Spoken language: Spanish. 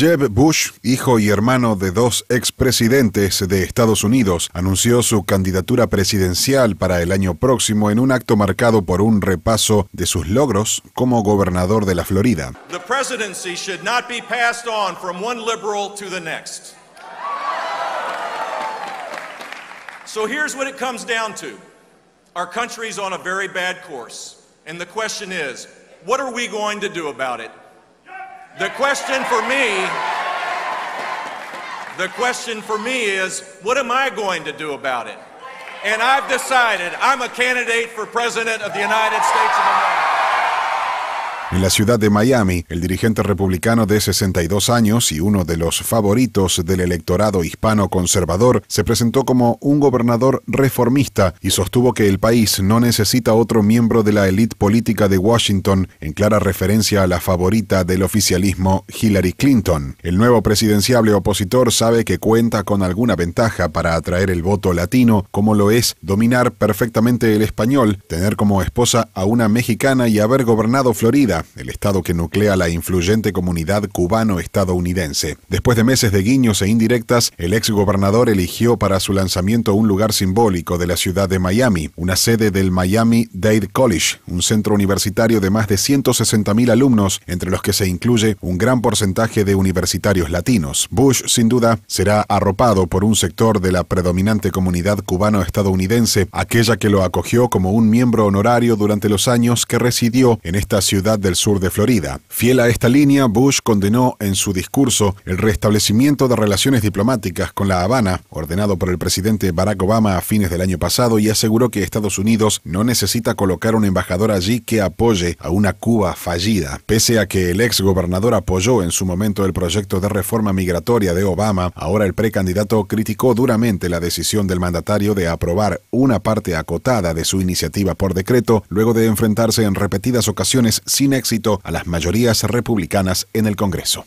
Jeb Bush, hijo y hermano de dos expresidentes de Estados Unidos, anunció su candidatura presidencial para el año próximo en un acto marcado por un repaso de sus logros como gobernador de la Florida. The presidency should not be passed on from one liberal to the next. So here's what it comes down to. Our country's on a very bad course, and the question is, what are we going to do about it? The question for me, the question for me is, what am I going to do about it? And I've decided I'm a candidate for President of the United States of America. En la ciudad de Miami, el dirigente republicano de 62 años y uno de los favoritos del electorado hispano conservador se presentó como un gobernador reformista y sostuvo que el país no necesita otro miembro de la élite política de Washington, en clara referencia a la favorita del oficialismo Hillary Clinton. El nuevo presidenciable opositor sabe que cuenta con alguna ventaja para atraer el voto latino, como lo es dominar perfectamente el español, tener como esposa a una mexicana y haber gobernado Florida el estado que nuclea la influyente comunidad cubano-estadounidense. Después de meses de guiños e indirectas, el ex gobernador eligió para su lanzamiento un lugar simbólico de la ciudad de Miami, una sede del Miami-Dade College, un centro universitario de más de 160.000 alumnos, entre los que se incluye un gran porcentaje de universitarios latinos. Bush, sin duda, será arropado por un sector de la predominante comunidad cubano-estadounidense, aquella que lo acogió como un miembro honorario durante los años que residió en esta ciudad de del sur de Florida. Fiel a esta línea, Bush condenó en su discurso el restablecimiento de relaciones diplomáticas con La Habana, ordenado por el presidente Barack Obama a fines del año pasado, y aseguró que Estados Unidos no necesita colocar un embajador allí que apoye a una Cuba fallida. Pese a que el ex gobernador apoyó en su momento el proyecto de reforma migratoria de Obama, ahora el precandidato criticó duramente la decisión del mandatario de aprobar una parte acotada de su iniciativa por decreto, luego de enfrentarse en repetidas ocasiones sin éxito a las mayorías republicanas en el Congreso.